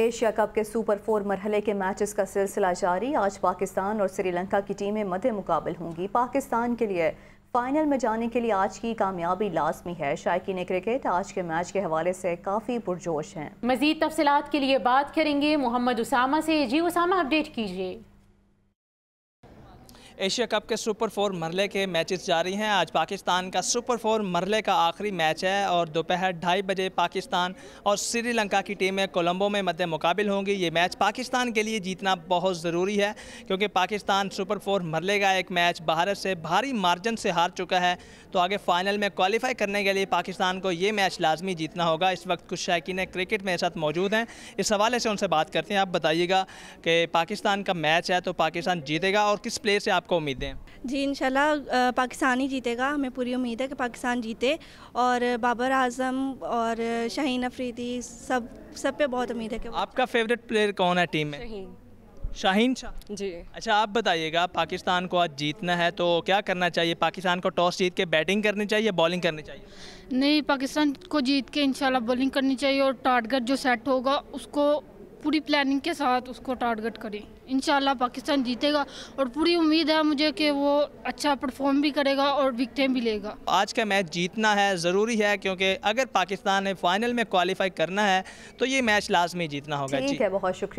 Asia cup के super four मरहले के मैचेस का सिलसिला जारी आज पाकिस्तान और श्रीलंका की टीमें मध्य मुकाबल होंगी पाकिस्तान के लिए फाइनल में जाने के लिए आज की कामयाबी लाजमी है शायकीन क्रिकेट आज के मैच के हवाले से काफ़ी पुरजोश हैं मजीद तफसलत के लिए बात करेंगे मोहम्मद उसामा से जी उसामा अपडेट कीजिए एशिया कप के सुपर फोर मरले के मैचेस जारी हैं आज पाकिस्तान का सुपर फोर मरले का आखिरी मैच है और दोपहर ढाई बजे पाकिस्तान और श्रीलंका की टीमें कोलंबो में मध्य मुकाबिल होंगी ये मैच पाकिस्तान के लिए जीतना बहुत ज़रूरी है क्योंकि पाकिस्तान सुपर फोर मरले का एक मैच भारत से भारी मार्जिन से हार चुका है तो आगे फाइनल में क्वालिफाई करने के लिए पाकिस्तान को ये मैच लाजमी जीतना होगा इस वक्त कुछ शायकिन क्रिकेट मेरे साथ मौजूद हैं इस हवाले से उनसे बात करते हैं आप बताइएगा कि पाकिस्तान का मैच है तो पाकिस्तान जीतेगा और किस प्लेयर से आप आपको उम्मीदें हैं जी इंशाल्लाह पाकिस्तान ही जीतेगा हमें पूरी उम्मीद है कि पाकिस्तान जीते और बाबर आजम और शाहीन अफरीदी सब सब पे बहुत उम्मीद है कि आपका फेवरेट प्लेयर कौन है टीम में शाहीन शाह जी अच्छा आप बताइएगा पाकिस्तान को आज जीतना है तो क्या करना चाहिए पाकिस्तान को टॉस जीत के बैटिंग करनी चाहिए बॉलिंग करनी चाहिए नहीं पाकिस्तान को जीत के इंशाल्लाह बॉलिंग करनी चाहिए और टारगेट जो सेट होगा उसको पूरी प्लानिंग के साथ उसको टारगेट करें इन पाकिस्तान जीतेगा और पूरी उम्मीद है मुझे कि वो अच्छा परफॉर्म भी करेगा और विकटें भी लेगा आज का मैच जीतना है ज़रूरी है क्योंकि अगर पाकिस्तान ने फाइनल में क्वालिफाई करना है तो ये मैच लाजमी जीतना होगा ठीक है बहुत शुक्रिया